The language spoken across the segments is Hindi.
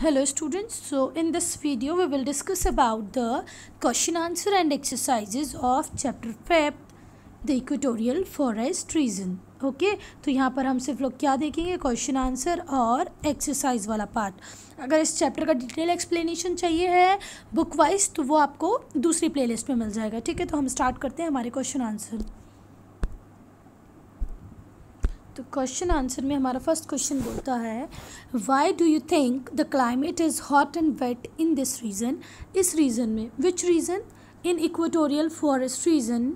hello students so in this video we will discuss about the question answer and exercises of chapter 5 the equatorial forest region okay तो यहाँ पर हम सिर्फ लोग क्या देखेंगे क्वेश्चन आंसर और एक्सरसाइज वाला पार्ट अगर इस चैप्टर का डिटेल एक्सप्लेनेशन चाहिए है बुक वाइज तो वो आपको दूसरी प्लेलिस्ट में मिल जाएगा ठीक है तो हम स्टार्ट करते हैं हमारे क्वेश्चन आंसर तो क्वेश्चन आंसर में हमारा फर्स्ट क्वेश्चन बोलता है why do you think the climate is hot and wet in this region इस रीजन में which region in equatorial forest region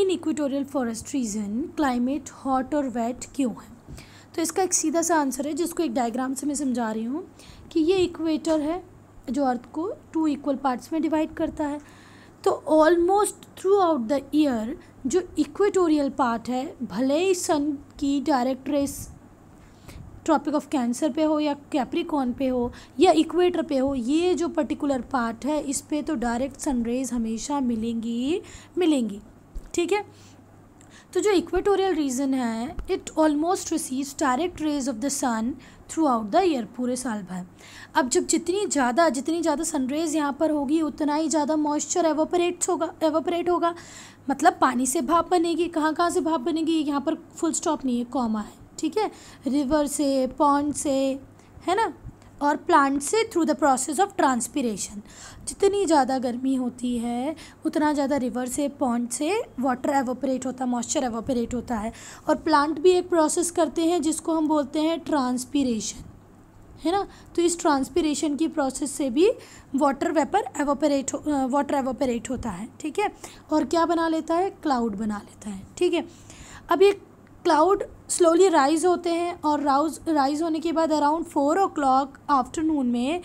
in equatorial forest region climate hot और वेट क्यों है तो इसका एक सीधा सा आंसर है जिसको एक डायग्राम से मैं समझा रही हूँ कि ये इक्वेटर है जो अर्थ को टू इक्वल पार्ट्स में डिवाइड करता है तो almost throughout the year जो इक्वेटोरियल पार्ट है भले ही सन की direct rays tropic of cancer पे हो या कैप्रिकॉन पे हो या इक्वेटर पे हो ये जो पर्टिकुलर पार्ट है इस पे तो डायरेक्ट सनरेज हमेशा मिलेंगी मिलेंगी ठीक है तो जो इक्वेटोरियल रीजन है it almost receives direct rays of the sun throughout the year पूरे साल भर अब जब जितनी ज़्यादा जितनी ज़्यादा सनरेज यहाँ पर होगी उतना ही ज़्यादा मॉइस्चर एवोपरेट्स होगा एवोपरेट होगा मतलब पानी से भाप बनेगी कहाँ कहाँ से भाप बनेगी यहाँ पर फुल स्टॉप नहीं है कॉमा है ठीक है रिवर से पॉन्ड से है ना और प्लांट से through the process of transpiration जितनी ज़्यादा गर्मी होती है उतना ज़्यादा रिवर से पॉन्ड से वाटर एवोपरेट होता है मॉइस्चर एवोपरेट होता है और प्लांट भी एक प्रोसेस करते हैं जिसको हम बोलते हैं ट्रांसपीरेशन है ना तो इस ट्रांसपीरेशन की प्रोसेस से भी water vapour evaporate water evaporate होता है ठीक है और क्या बना लेता है क्लाउड बना लेता है ठीक है अब ये क्लाउड स्लोली राइज़ होते हैं और राउज राइज़ होने के बाद around four o'clock afternoon में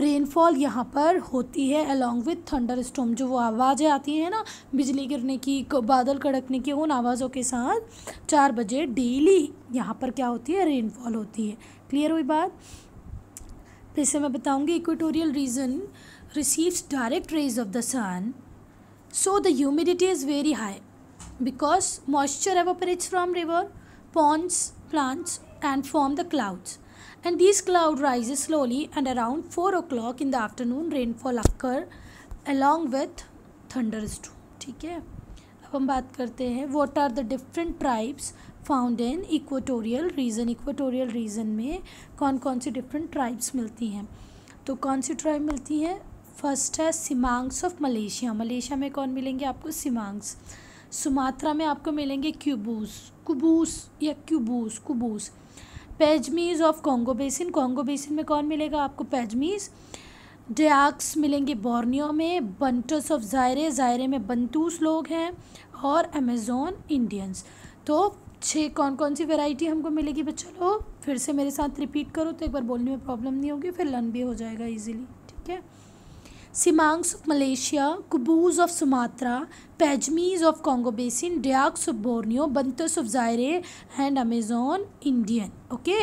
रेनफॉल यहाँ पर होती है अलॉन्ग विथ थंडर स्टोम जो वो आवाज़ें आती हैं ना बिजली गिरने की बादल कड़कने की उन आवाज़ों के साथ चार बजे डेली यहाँ पर क्या होती है रेनफॉल होती है क्लियर हुई बात फिर से मैं बताऊँगी equatorial region receives direct rays of the sun so the humidity is very high because moisture evaporates from river, ponds, plants and form the clouds. And these cloud rises slowly and around 4 o'clock in the afternoon rainfall occur along with thunders too. ठीक है अब हम बात करते हैं what are the different tribes found in equatorial region equatorial region में कौन कौन सी डिफरेंट ट्राइब्स मिलती हैं तो कौन सी ट्राइब मिलती हैं फर्स्ट है सिमांग्स ऑफ मलेशिया मलेशिया में कौन मिलेंगे आपको सिमांग्स सुमात्रा में आपको मिलेंगे क्यूबूस कुबूस या Kubus Kubus pygmies of Congo basin Congo basin में कौन मिलेगा आपको पैजमीज़ डयाक्स मिलेंगे बोर्नियो में बंटस ऑफ ज़ायरे ज़ायरे में बंतूस लोग हैं और अमेज़ोन इंडियंस तो छः कौन कौन सी वैरायटी हमको मिलेगी बच्चों लोग फिर से मेरे साथ रिपीट करो तो एक बार बोलने में प्रॉब्लम नहीं होगी फिर लर्न भी हो जाएगा इजीली ठीक है Semangs of Malaysia Kubus of Sumatra pygmies of Congo basin Dayaks of Borneo Bantus of Zaire and Amazon Indian okay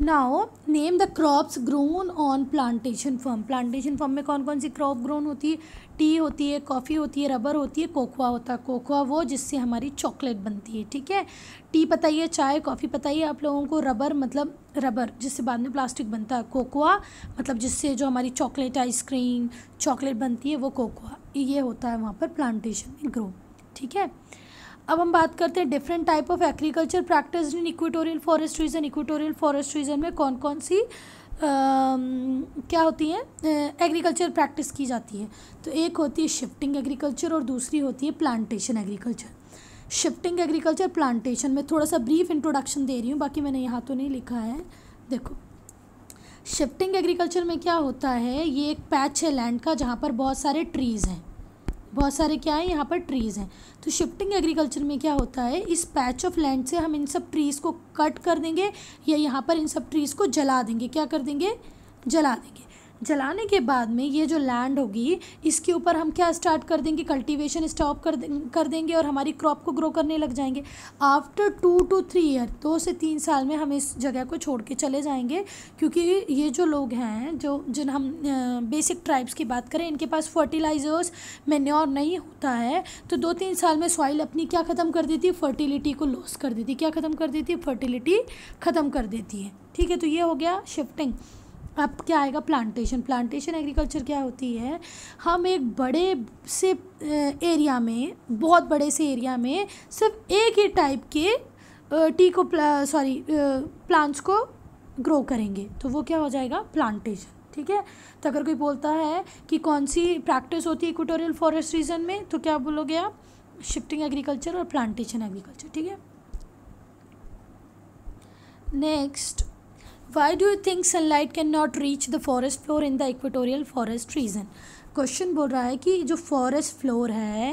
now name the crops grown on plantation farm plantation farm में कौन कौन सी क्रॉप ग्रोन होती है टी होती है कॉफ़ी होती है रबर होती है कोकोआ होता है कोकोआ वो जिससे हमारी चॉकलेट बनती है ठीक है टी पता ही है चाय कॉफ़ी पता ही है आप लोगों को रबर मतलब रबर जिससे बाद में प्लास्टिक बनता है कोकोआ मतलब जिससे जो हमारी चॉकलेट आइसक्रीम चॉकलेट बनती है वो कोकोआ ये होता है वहाँ पर प्लांटेशन में ग्रो ठीक है अब हम बात करते हैं different type of agriculture practice in equatorial forest region equatorial forest region में कौन कौन सी आ, क्या होती हैं एग्रीकल्चर प्रैक्टिस की जाती है तो एक होती है शिफ्टिंग एग्रीकल्चर और दूसरी होती है plantation agriculture shifting agriculture plantation में थोड़ा सा ब्रीफ इंट्रोडक्शन दे रही हूँ बाकी मैंने यहाँ तो नहीं लिखा है देखो शिफ्टिंग एग्रीकल्चर में क्या होता है ये एक पैच है लैंड का जहाँ पर बहुत सारे ट्रीज़ हैं बहुत सारे क्या हैं यहाँ पर ट्रीज़ हैं तो शिफ्टिंग एग्रीकल्चर में क्या होता है इस पैच ऑफ लैंड से हम इन सब ट्रीज़ को कट कर देंगे या यहाँ पर इन सब ट्रीज़ को जला देंगे क्या कर देंगे जला देंगे जलाने के बाद में ये जो लैंड होगी इसके ऊपर हम क्या स्टार्ट कर देंगे कल्टीवेशन स्टॉप कर कर देंगे और हमारी क्रॉप को ग्रो करने लग जाएंगे after two two three year दो से तीन साल में हम इस जगह को छोड़ के चले जाएंगे क्योंकि ये जो लोग हैं जो जिन हम बेसिक ट्राइब्स की बात करें इनके पास फर्टिलाइजर्स मेन्योर नहीं होता है तो दो तीन साल में सॉइल अपनी क्या ख़त्म कर देती है फर्टिलिटी को लॉस कर देती है क्या ख़त्म कर देती है फर्टिलिटी ख़त्म कर देती है ठीक है तो ये हो गया शिफ्टिंग अब क्या आएगा प्लांटेशन प्लांटेशन एग्रीकल्चर क्या होती है हम एक बड़े से एरिया में बहुत बड़े से एरिया में सिर्फ एक ही टाइप के टी को सॉरी प्लांट्स को ग्रो करेंगे तो वो क्या हो जाएगा प्लांटेशन ठीक है तो अगर कोई बोलता है कि कौन सी प्रैक्टिस होती है इक्वेटोरियल फॉरेस्ट रीजन में तो क्या बोलोगे आप शिफ्टिंग एग्रीकल्चर और प्लांटेशन एग्रीकल्चर ठीक है next Why do you think sunlight cannot reach the forest floor in the equatorial forest region? Question बोल रहा है कि जो फॉरेस्ट फ्लोर है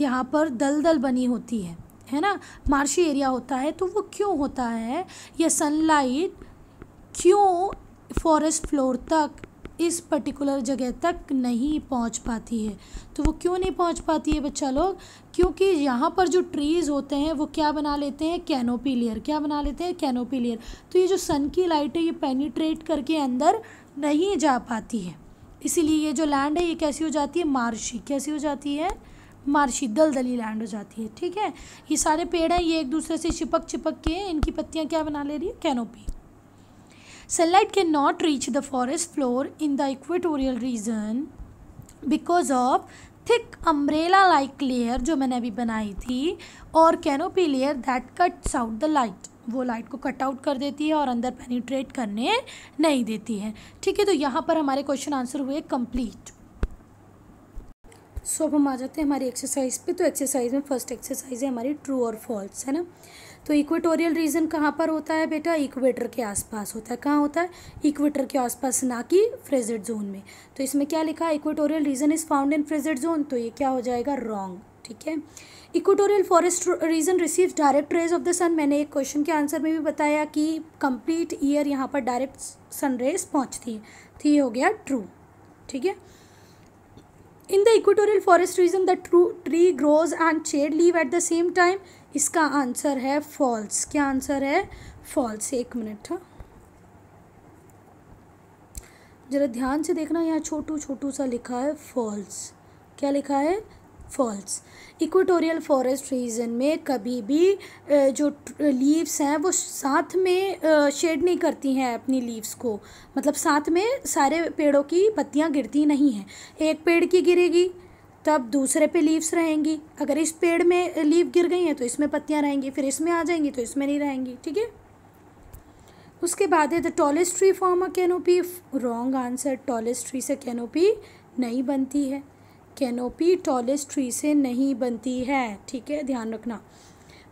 यहाँ पर दलदल बनी होती है है ना मार्शी एरिया होता है तो वो क्यों होता है यह सनलाइट क्यों फॉरेस्ट फ्लोर तक इस पर्टिकुलर जगह तक नहीं पहुंच पाती है तो वो क्यों नहीं पहुंच पाती है बच्चा लोग क्योंकि यहाँ पर जो ट्रीज़ होते हैं वो क्या बना लेते हैं कैनोपी लेयर क्या बना लेते हैं कैनोपी लेयर तो ये जो सन की लाइट है ये पेनीट्रेट करके अंदर नहीं जा पाती है इसीलिए ये जो लैंड है ये कैसी हो जाती है मार्शी कैसी हो जाती है मार्शी दलदली लैंड हो जाती है ठीक है ये सारे पेड़ हैं ये एक दूसरे से चिपक चिपक के इनकी पत्तियाँ क्या बना ले रही है canopy sunlight cannot reach the forest floor in the equatorial region because of thick umbrella like layer जो मैंने अभी बनाई थी और canopy layer that cuts out the light वो लाइट को कट आउट कर देती है और अंदर पेनिट्रेट करने नहीं देती है ठीक है तो यहाँ पर हमारे क्वेश्चन आंसर हुए कंप्लीट सो अब हम आ जाते हैं हमारी एक्सरसाइज पे तो एक्सरसाइज में फर्स्ट एक्सरसाइज है हमारी ट्रू और फॉल्स है ना तो इक्वेटोरियल रीजन कहाँ पर होता है बेटा इक्वेटर के आसपास होता है कहाँ होता है इक्वेटर के आसपास ना कि फ्रेजेड जोन में तो इसमें क्या लिखा है equatorial region is found in frigid zone तो ये क्या हो जाएगा रॉन्ग ठीक है equatorial forest region receive direct rays of the sun मैंने एक क्वेश्चन के आंसर में भी बताया कि कंप्लीट ईयर यहाँ पर डायरेक्ट सन रेज पहुँचती है तो ये हो गया ट्रू ठीक है in the equatorial forest region the true tree grows and shed leave at the same time इसका आंसर है फॉल्स क्या आंसर है फॉल्स एक मिनट हाँ। जरा ध्यान से देखना यहाँ छोटू छोटू सा लिखा है फॉल्स क्या लिखा है फॉल्स इक्वेटोरियल फॉरेस्ट रीजन में कभी भी जो लीव्स हैं वो साथ में शेड नहीं करती हैं अपनी लीव्स को मतलब साथ में सारे पेड़ों की पत्तियां गिरती नहीं हैं एक पेड़ की गिरेगी तब दूसरे पे लीव्स रहेंगी अगर इस पेड़ में लीव गिर गई हैं तो इसमें पत्तियाँ रहेंगी फिर इसमें आ जाएंगी तो इसमें नहीं रहेंगी ठीक है उसके बाद है the tallest tree form a canopy wrong answer tallest tree से कैनोपी नहीं बनती है कैनोपी टॉलेस्ट ट्री से नहीं बनती है ठीक है ध्यान रखना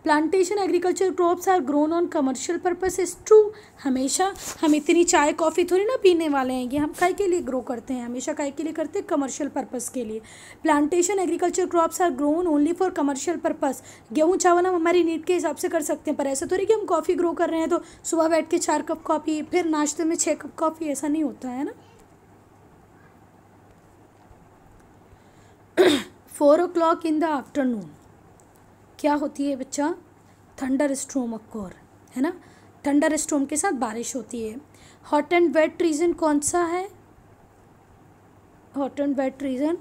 plantation agriculture crops are grown on commercial purpose is true हमेशा हम इतनी चाय कॉफ़ी थोड़ी ना पीने वाले हैं ये हम काय के लिए ग्रो करते हैं हमेशा काय के लिए करते हैं कमर्शियल पर्पज़ के लिए plantation agriculture crops are grown only for commercial purpose गेहूँ चावल हम हमारी नीड के हिसाब से कर सकते हैं पर ऐसा थोड़ी कि हम कॉफ़ी ग्रो कर रहे हैं तो सुबह बैठ के चार कप कॉफ़ी फिर नाश्ते में छः कप कॉफ़ी ऐसा नहीं होता है ना four o'clock in the afternoon क्या होती है बच्चा थंडर स्ट्रोम अकोर है ना थंडर स्ट्रोम के साथ बारिश होती है हॉट एंड वेट रीजन कौन सा है हॉट एंड वेट रीजन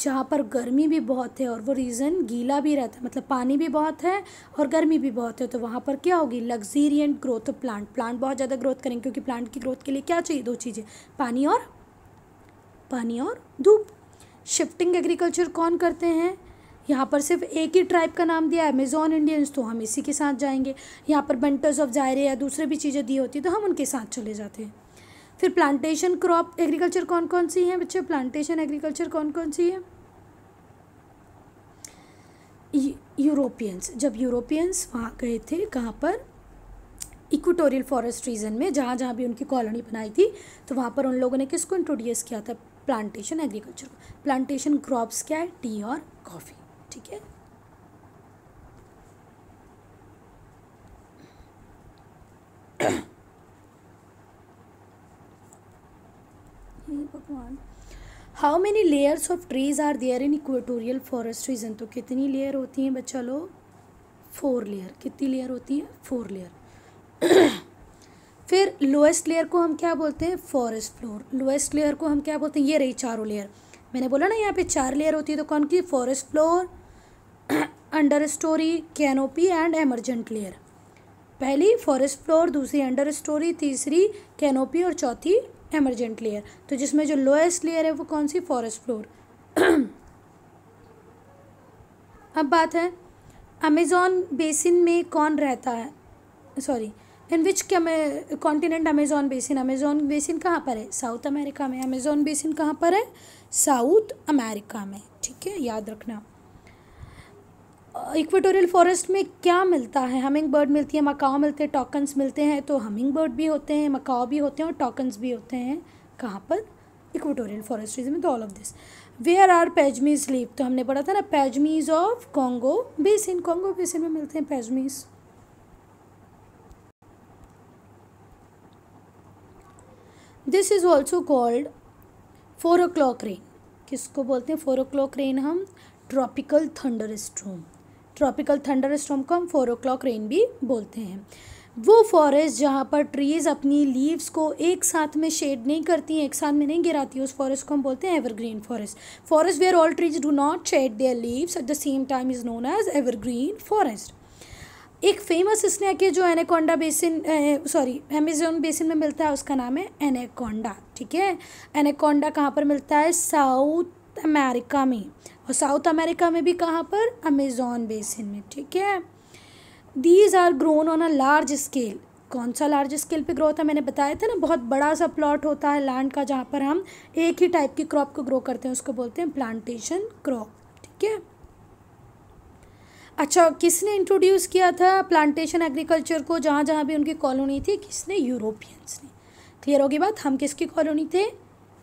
जहाँ पर गर्मी भी बहुत है और वो रीज़न गीला भी रहता है मतलब पानी भी बहुत है और गर्मी भी बहुत है तो वहाँ पर क्या होगी luxuriant growth of plant plant बहुत ज़्यादा ग्रोथ करेंगे क्योंकि प्लांट की ग्रोथ के लिए क्या चाहिए दो चीज़ें पानी और पानी और धूप शिफ्टिंग एग्रीकल्चर कौन करते हैं यहाँ पर सिर्फ एक ही ट्राइब का नाम दिया है अमेजोन इंडियंस तो हम इसी के साथ जाएंगे यहाँ पर बंटर्स ऑफ जायरे या दूसरे भी चीज़ें दी होती तो हम उनके साथ चले जाते हैं फिर प्लांटेशन क्रॉप एग्रीकल्चर कौन कौन सी है बच्चे प्लांटेशन एग्रीकल्चर कौन कौन सी है यूरोपियंस जब यूरोपियंस वहाँ गए थे कहाँ पर इक्वटोरियल फॉरेस्ट रीजन में जहाँ जहाँ भी उनकी कॉलोनी बनाई थी तो वहाँ पर उन लोगों ने किसको इंट्रोड्यूस किया था प्लांटेशन एग्रीकल्चर को प्लांटेशन क्रॉप्स क्या है टी और कॉफ़ी ठीक है भगवान how many layers of trees are there in equatorial forest region तो कितनी लेयर होती हैं बच्चा लोग फोर लेयर कितनी लेयर होती है फोर लेयर फिर लोएस्ट लेयर को हम क्या बोलते हैं फॉरेस्ट फ्लोर लोएस्ट लेयर को हम क्या बोलते हैं ये रही चारों लेयर मैंने बोला ना यहाँ पे चार लेयर होती है तो कौन की forest floor understorey canopy and emergent layer पहली फॉरेस्ट फ्लोर दूसरी अंडर स्टोरी तीसरी कैनोपी और चौथी एमरजेंट लेयर तो जिसमें जो लोएस्ट लेयर है वो कौन सी फॉरेस्ट फ्लोर अब बात है अमेज़ॉन बेसिन में कौन रहता है sorry and which continent Amazon basin Amazon basin कहाँ पर है साउथ अमेरिका में अमेजोन बेसिन कहाँ पर है साउथ अमेरिका में ठीक है याद रखना इक्वेटोरियल फॉरेस्ट में क्या मिलता है हमिंग बर्ड मिलती है मकाओ मिलते हैं टॉकन्स मिलते हैं तो हमिंग बर्ड भी होते हैं मकाओ भी होते हैं और टॉकन्स भी होते हैं कहाँ पर इक्वेटोरियल फॉरेस्ट रीजन में तो all of this where are pygmies live तो हमने पढ़ा था ना pygmies of Congo basin Congo basin में मिलते हैं pygmies this is also called four o'clock rain किसको बोलते हैं फोर ओ क्लॉक रेन हम tropical thunderstorm tropical thunderstorm को हम फोर ओ क्लॉक रेन भी बोलते हैं वो फॉरेस्ट जहाँ पर ट्रीज़ अपनी लीव्स को एक साथ में शेड नहीं करती हैं एक साथ में नहीं गिराती उस फॉरेस्ट को हम बोलते हैं evergreen forest forest where all trees do not shed their leaves at the same time is known as evergreen forest एक फेमस स्नैक है जो anaconda basin sorry Amazon basin में मिलता है उसका नाम है एनेकोंडा ठीक है एनेकोंडा कहाँ पर मिलता है साउथ अमेरिका में और साउथ अमेरिका में भी कहाँ पर अमेजोन बेसिन में ठीक है these are grown on a large scale कौन सा लार्ज स्केल पे ग्रोथ है मैंने बताया था ना बहुत बड़ा सा प्लॉट होता है लैंड का जहाँ पर हम एक ही टाइप की क्रॉप को ग्रो करते हैं उसको बोलते हैं प्लांटेशन क्रॉप ठीक है अच्छा किसने इंट्रोड्यूस किया था प्लांटेशन एग्रीकल्चर को जहाँ जहाँ भी उनकी कॉलोनी थी किसने यूरोपियंस ने क्लियर होगी बात हम किसकी कॉलोनी थे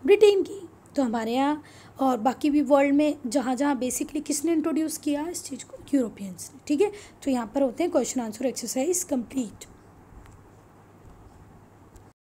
ब्रिटेन की तो हमारे यहाँ और बाकी भी वर्ल्ड में जहाँ जहाँ बेसिकली किसने इंट्रोड्यूस किया इस चीज़ को यूरोपियंस ने ठीक है तो यहाँ पर होते हैं क्वेश्चन आंसर एक्सरसाइज कंप्लीट